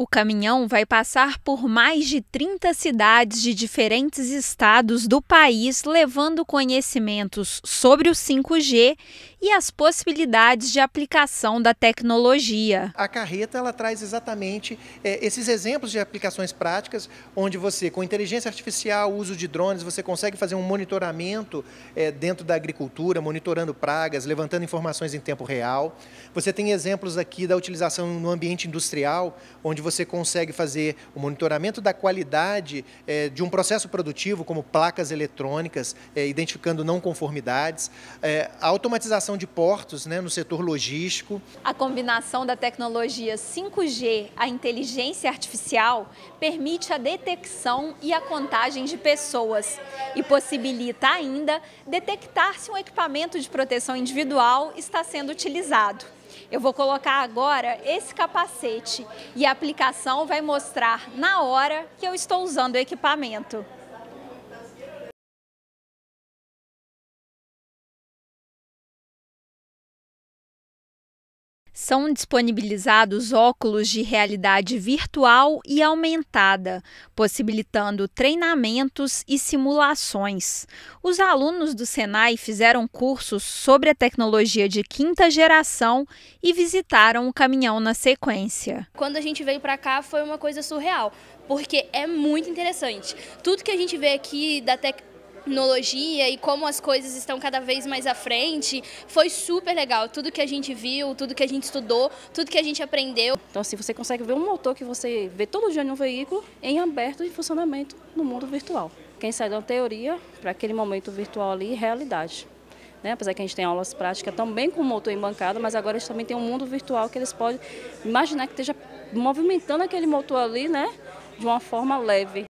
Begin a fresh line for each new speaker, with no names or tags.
O caminhão vai passar por mais de 30 cidades de diferentes estados do país, levando conhecimentos sobre o 5G e as possibilidades de aplicação da tecnologia.
A carreta ela traz exatamente é, esses exemplos de aplicações práticas, onde você, com inteligência artificial, uso de drones, você consegue fazer um monitoramento é, dentro da agricultura, monitorando pragas, levantando informações em tempo real. Você tem exemplos aqui da utilização no ambiente industrial, onde você consegue fazer o monitoramento da qualidade é, de um processo produtivo, como placas eletrônicas, é, identificando não conformidades, é, a automatização de portos né, no setor logístico.
A combinação da tecnologia 5G à inteligência artificial permite a detecção e a contagem de pessoas e possibilita ainda detectar se um equipamento de proteção individual está sendo utilizado. Eu vou colocar agora esse capacete e a aplicação vai mostrar na hora que eu estou usando o equipamento. São disponibilizados óculos de realidade virtual e aumentada, possibilitando treinamentos e simulações. Os alunos do Senai fizeram cursos sobre a tecnologia de quinta geração e visitaram o caminhão na sequência. Quando
a gente veio para cá foi uma coisa surreal, porque é muito interessante. Tudo que a gente vê aqui da tecnologia tecnologia e como as coisas estão cada vez mais à frente. Foi super legal. Tudo que a gente viu, tudo que a gente estudou, tudo que a gente aprendeu.
Então, assim, você consegue ver um motor que você vê todo dia em um veículo em aberto em funcionamento no mundo virtual. Quem sai da teoria para aquele momento virtual ali, realidade. Né? Apesar que a gente tem aulas práticas também com motor em bancada, mas agora eles também têm um mundo virtual que eles podem imaginar que esteja movimentando aquele motor ali, né? De uma forma leve.